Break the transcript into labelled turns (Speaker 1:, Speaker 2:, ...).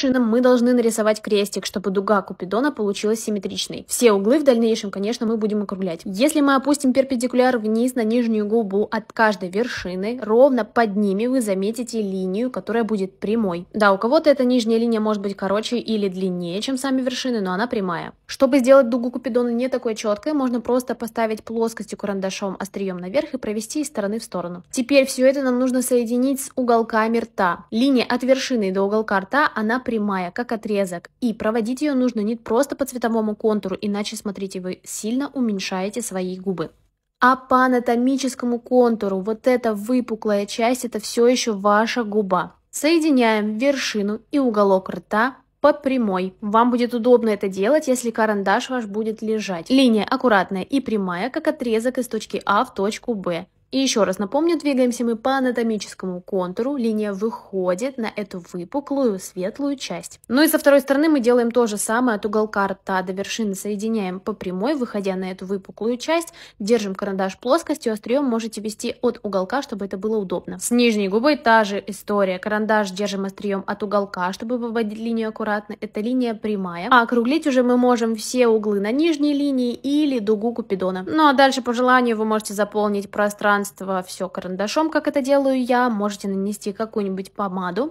Speaker 1: шинам мы должны нарисовать крестик, чтобы дуга Купидона получилась симметричной. Все углы в дальнейшем, конечно, мы будем округлять. Если мы опустим перпендикуляр вниз на нижнюю губу от каждой вершины, ровно под ними вы заметите линию, которая будет прямой. Да, у кого-то эта нижняя линия может быть короче или длиннее, чем сами вершины, но она прямая. Чтобы сделать дугу Купидона не такой четкой, можно просто поставить плоскостью карандашом острием наверх и провести из стороны в сторону. Теперь все это нам нужно соединить с уголками рта. Линия от вершины до уголка рта, она прямая, как отрезок. И проводить ее нужно не просто по цветовому контуру, иначе, смотрите, вы сильно уменьшаете свои губы. А по анатомическому контуру, вот эта выпуклая часть, это все еще ваша губа. Соединяем вершину и уголок рта по прямой. Вам будет удобно это делать, если карандаш ваш будет лежать. Линия аккуратная и прямая, как отрезок из точки А в точку Б. И еще раз напомню, двигаемся мы по анатомическому контуру, линия выходит на эту выпуклую светлую часть. Ну и со второй стороны мы делаем то же самое, от уголка рта до вершины соединяем по прямой, выходя на эту выпуклую часть, держим карандаш плоскостью, острием можете вести от уголка, чтобы это было удобно. С нижней губой та же история, карандаш держим острием от уголка, чтобы выводить линию аккуратно, эта линия прямая, а округлить уже мы можем все углы на нижней линии или дугу купидона. Ну а дальше по желанию вы можете заполнить пространство пространство все карандашом, как это делаю я, можете нанести какую-нибудь помаду.